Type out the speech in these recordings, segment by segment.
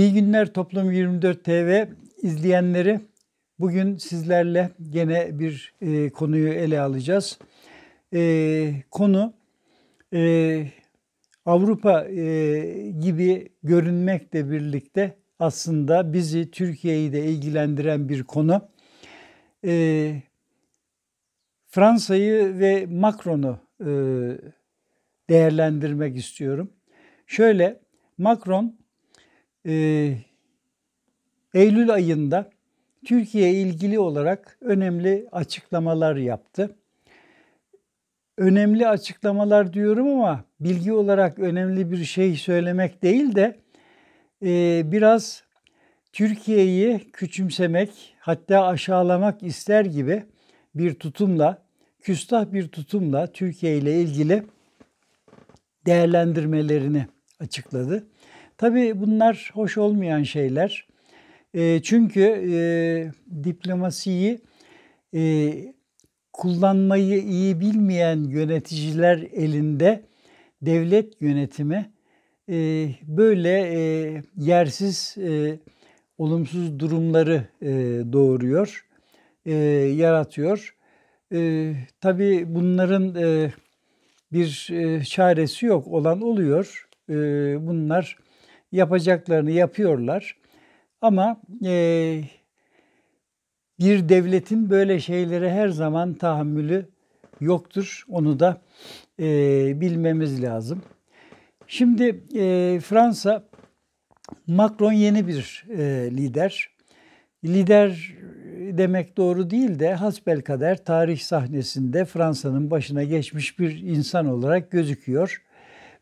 İyi günler Toplum 24 TV izleyenleri. Bugün sizlerle gene bir e, konuyu ele alacağız. E, konu e, Avrupa e, gibi görünmekle birlikte aslında bizi Türkiye'yi de ilgilendiren bir konu. E, Fransa'yı ve Macron'u e, değerlendirmek istiyorum. Şöyle Macron e, Eylül ayında Türkiye ilgili olarak önemli açıklamalar yaptı. Önemli açıklamalar diyorum ama bilgi olarak önemli bir şey söylemek değil de e, biraz Türkiye'yi küçümsemek hatta aşağılamak ister gibi bir tutumla, küstah bir tutumla Türkiye ile ilgili değerlendirmelerini açıkladı. Tabii bunlar hoş olmayan şeyler. E, çünkü e, diplomasiyi e, kullanmayı iyi bilmeyen yöneticiler elinde devlet yönetimi e, böyle e, yersiz e, olumsuz durumları e, doğuruyor, e, yaratıyor. E, tabii bunların e, bir e, çaresi yok, olan oluyor. E, bunlar yapacaklarını yapıyorlar. Ama e, bir devletin böyle şeylere her zaman tahammülü yoktur. Onu da e, bilmemiz lazım. Şimdi e, Fransa, Macron yeni bir e, lider. Lider demek doğru değil de hasbel kader tarih sahnesinde Fransa'nın başına geçmiş bir insan olarak gözüküyor.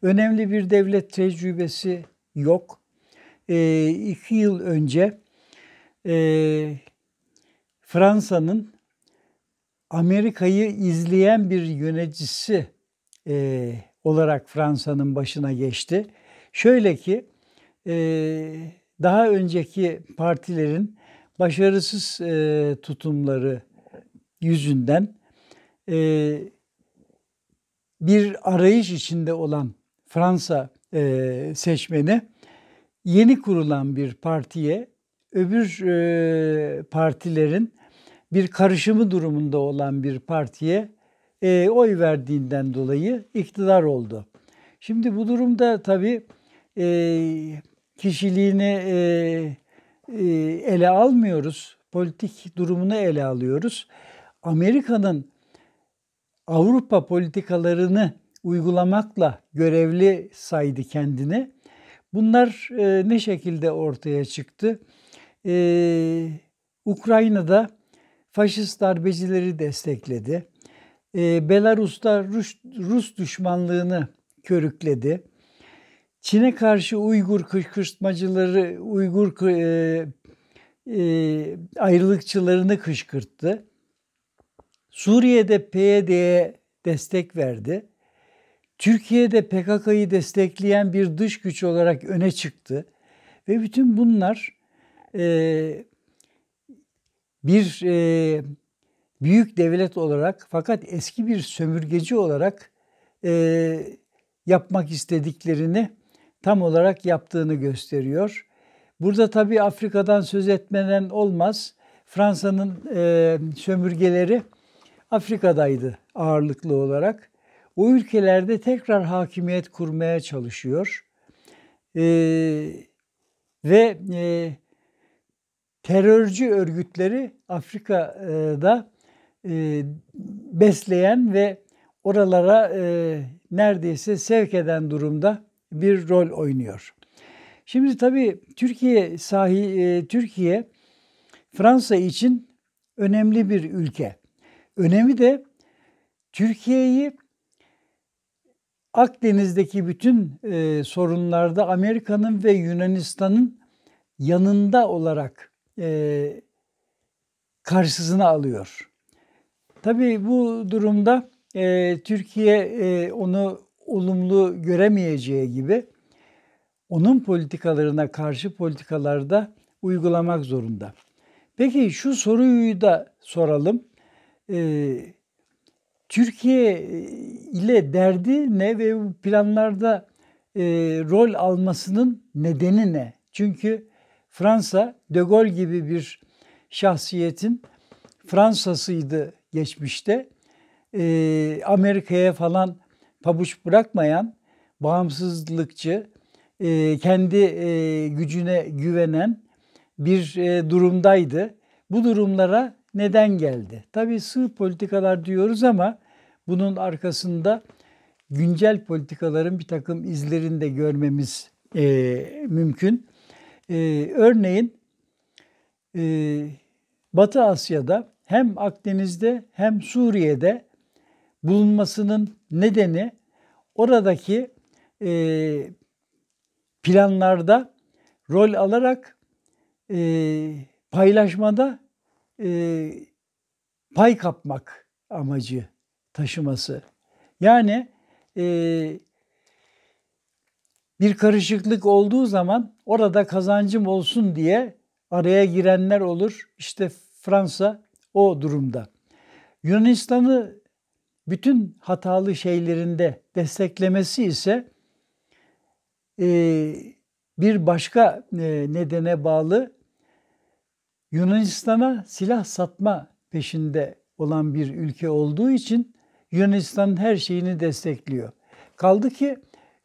Önemli bir devlet tecrübesi yok. E, iki yıl önce e, Fransa'nın Amerika'yı izleyen bir yöneticisi e, olarak Fransa'nın başına geçti. Şöyle ki e, daha önceki partilerin başarısız e, tutumları yüzünden e, bir arayış içinde olan Fransa e, seçmene yeni kurulan bir partiye öbür e, partilerin bir karışımı durumunda olan bir partiye e, oy verdiğinden dolayı iktidar oldu. Şimdi bu durumda tabii e, kişiliğini e, e, ele almıyoruz, politik durumunu ele alıyoruz. Amerika'nın Avrupa politikalarını uygulamakla görevli saydı kendini. Bunlar e, ne şekilde ortaya çıktı? E, Ukrayna'da faşist darbecileri destekledi. E, Belarus'ta Rus, Rus düşmanlığını körükledi. Çin'e karşı Uygur kışkırtmacıları, Uygur e, e, ayrılıkçılarını kışkırttı. Suriye'de PYD'ye destek verdi. Türkiye'de PKK'yı destekleyen bir dış güç olarak öne çıktı. Ve bütün bunlar e, bir e, büyük devlet olarak fakat eski bir sömürgeci olarak e, yapmak istediklerini tam olarak yaptığını gösteriyor. Burada tabii Afrika'dan söz etmeden olmaz. Fransa'nın e, sömürgeleri Afrika'daydı ağırlıklı olarak o ülkelerde tekrar hakimiyet kurmaya çalışıyor. Ee, ve e, terörcü örgütleri Afrika'da e, besleyen ve oralara e, neredeyse sevk eden durumda bir rol oynuyor. Şimdi tabii Türkiye sahi e, Türkiye Fransa için önemli bir ülke. Önemi de Türkiye'yi Akdeniz'deki bütün e, sorunlarda Amerika'nın ve Yunanistan'ın yanında olarak e, karşısına alıyor. Tabii bu durumda e, Türkiye e, onu olumlu göremeyeceği gibi onun politikalarına karşı politikalarda uygulamak zorunda. Peki şu soruyu da soralım. Ee, Türkiye e, ile derdi ne ve bu planlarda e, rol almasının nedeni ne? Çünkü Fransa De Gaulle gibi bir şahsiyetin Fransa'sıydı geçmişte. E, Amerika'ya falan pabuç bırakmayan, bağımsızlıkçı, e, kendi e, gücüne güvenen bir e, durumdaydı. Bu durumlara neden geldi? Tabii sığ politikalar diyoruz ama bunun arkasında güncel politikaların bir takım izlerini de görmemiz e, mümkün. E, örneğin e, Batı Asya'da hem Akdeniz'de hem Suriye'de bulunmasının nedeni oradaki e, planlarda rol alarak e, paylaşmada e, pay kapmak amacı taşıması. Yani e, bir karışıklık olduğu zaman orada kazancım olsun diye araya girenler olur. İşte Fransa o durumda. Yunanistan'ı bütün hatalı şeylerinde desteklemesi ise e, bir başka e, nedene bağlı Yunanistan'a silah satma peşinde olan bir ülke olduğu için Yunanistan her şeyini destekliyor. Kaldı ki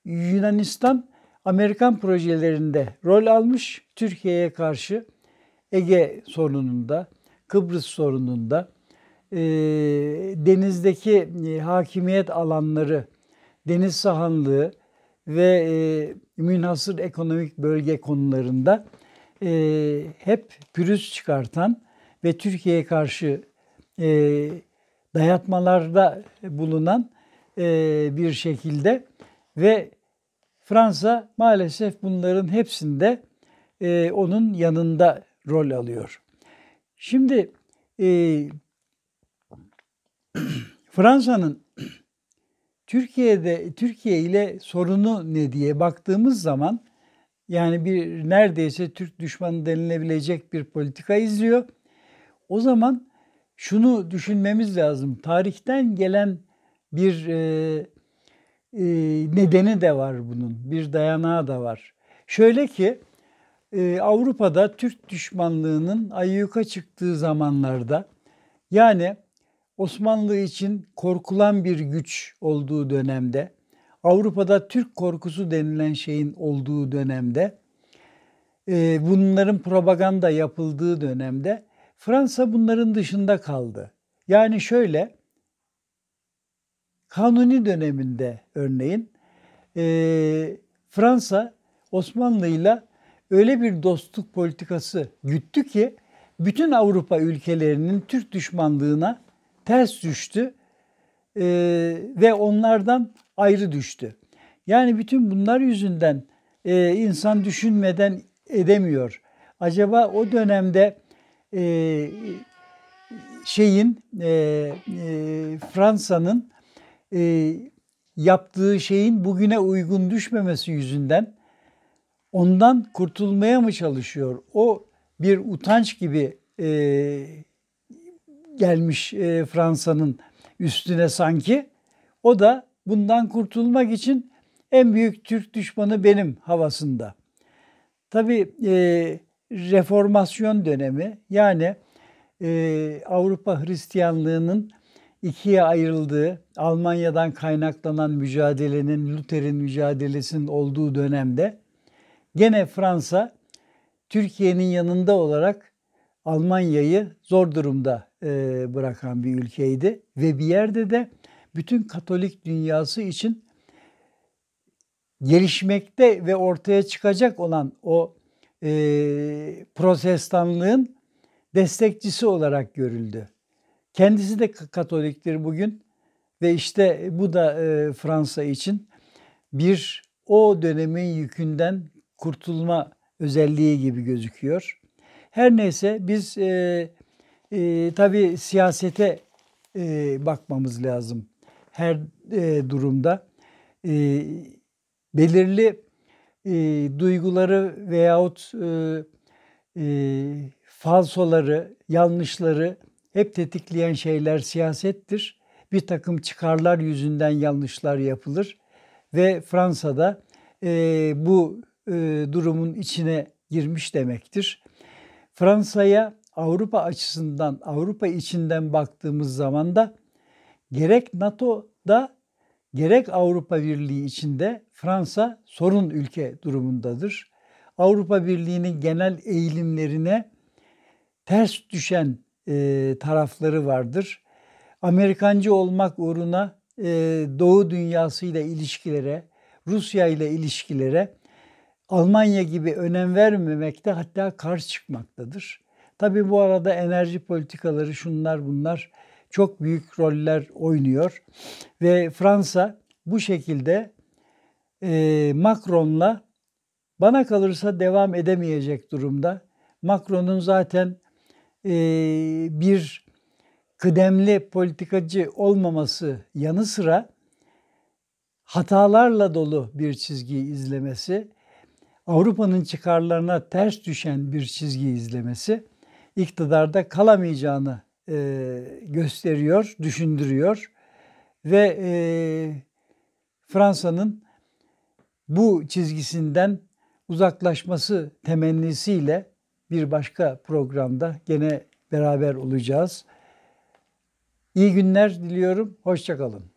Yunanistan Amerikan projelerinde rol almış Türkiye'ye karşı Ege sorununda, Kıbrıs sorununda, e, denizdeki e, hakimiyet alanları, deniz sahanlığı ve e, münhasır ekonomik bölge konularında e, hep pürüz çıkartan ve Türkiye'ye karşı e, dayatmalarda bulunan e, bir şekilde ve Fransa maalesef bunların hepsinde e, onun yanında rol alıyor. Şimdi e, Fransa'nın Türkiye'de Türkiye ile sorunu ne diye baktığımız zaman yani bir neredeyse Türk düşmanı denilebilecek bir politika izliyor. O zaman şunu düşünmemiz lazım. Tarihten gelen bir e, e, nedeni de var bunun. Bir dayanağı da var. Şöyle ki e, Avrupa'da Türk düşmanlığının ayyuka çıktığı zamanlarda yani Osmanlı için korkulan bir güç olduğu dönemde Avrupa'da Türk korkusu denilen şeyin olduğu dönemde, e, bunların propaganda yapıldığı dönemde Fransa bunların dışında kaldı. Yani şöyle, Kanuni döneminde örneğin e, Fransa Osmanlı ile öyle bir dostluk politikası güttü ki bütün Avrupa ülkelerinin Türk düşmanlığına ters düştü e, ve onlardan ayrı düştü. Yani bütün bunlar yüzünden e, insan düşünmeden edemiyor. Acaba o dönemde e, şeyin e, e, Fransa'nın e, yaptığı şeyin bugüne uygun düşmemesi yüzünden ondan kurtulmaya mı çalışıyor? O bir utanç gibi e, gelmiş e, Fransa'nın üstüne sanki. O da bundan kurtulmak için en büyük Türk düşmanı benim havasında. Tabii e, reformasyon dönemi yani e, Avrupa Hristiyanlığının ikiye ayrıldığı, Almanya'dan kaynaklanan mücadelenin, Luther'in mücadelesinin olduğu dönemde gene Fransa Türkiye'nin yanında olarak Almanya'yı zor durumda e, bırakan bir ülkeydi ve bir yerde de bütün Katolik dünyası için gelişmekte ve ortaya çıkacak olan o e, protestanlığın destekçisi olarak görüldü. Kendisi de Katoliktir bugün ve işte bu da e, Fransa için bir o dönemin yükünden kurtulma özelliği gibi gözüküyor. Her neyse biz e, e, tabii siyasete e, bakmamız lazım her e, durumda e, belirli e, duyguları veyahut e, e, falsoları, yanlışları hep tetikleyen şeyler siyasettir. Bir takım çıkarlar yüzünden yanlışlar yapılır ve Fransa'da e, bu e, durumun içine girmiş demektir. Fransa'ya Avrupa açısından, Avrupa içinden baktığımız zaman da gerek NATO'da gerek Avrupa Birliği içinde Fransa sorun ülke durumundadır. Avrupa Birliği'nin genel eğilimlerine ters düşen e, tarafları vardır. Amerikancı olmak uğruna e, Doğu dünyasıyla ilişkilere, Rusya ile ilişkilere Almanya gibi önem vermemekte hatta karşı çıkmaktadır. Tabii bu arada enerji politikaları şunlar bunlar çok büyük roller oynuyor. Ve Fransa bu şekilde e, Macron'la bana kalırsa devam edemeyecek durumda. Macron'un zaten e, bir kıdemli politikacı olmaması yanı sıra hatalarla dolu bir çizgiyi izlemesi, Avrupa'nın çıkarlarına ters düşen bir çizgi izlemesi iktidarda kalamayacağını e, gösteriyor, düşündürüyor ve e, Fransa'nın bu çizgisinden uzaklaşması temennisiyle bir başka programda gene beraber olacağız. İyi günler diliyorum. Hoşçakalın.